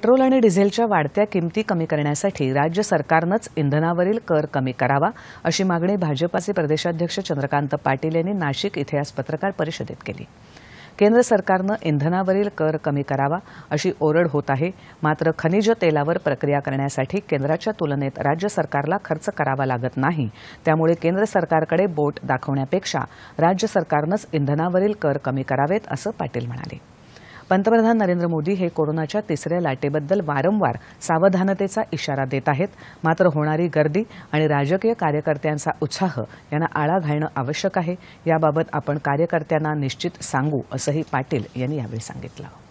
petrol आणि डिझेलच्या वाढत्या किमती कमी करण्यासाठी राज्य सरकारनंच इंधनावरील कर कमी करावा अशी मागणी भाजपाचे प्रदेशाध्यक्ष चंद्रकांत पाटील यांनी नाशिक इथे आज पत्रकार परिषदेत केली केंद्र सरकारनं इंधनावरील कर कमी करावा अशी ओरड होत आहे मात्र खनिज तेलावर प्रक्रिया करण्यासाठी केंद्राच्या तुलनेत राज्य सरकारला खर्च करावा लागत नाही त्यामुळे केंद्र सरकारकडे बोट दाखवण्यापेक्षा राज्य सरकारनंच इंधनावरील कर कमी करावेत असं पाटील म्हणाले पंतप्रधान नरेंद्र मोदी हे कोरोनाच्या तिसऱ्या लाटेबद्दल वारंवार सावधानतेचा इशारा देत आहेत मात्र होणारी गर्दी आणि राजकीय कार्यकर्त्यांचा उत्साह यांना आळा घालणं आवश्यक आहे याबाबत आपण कार्यकर्त्यांना निश्चित सांगू असंही पाटील यांनी यावेळी सांगितलं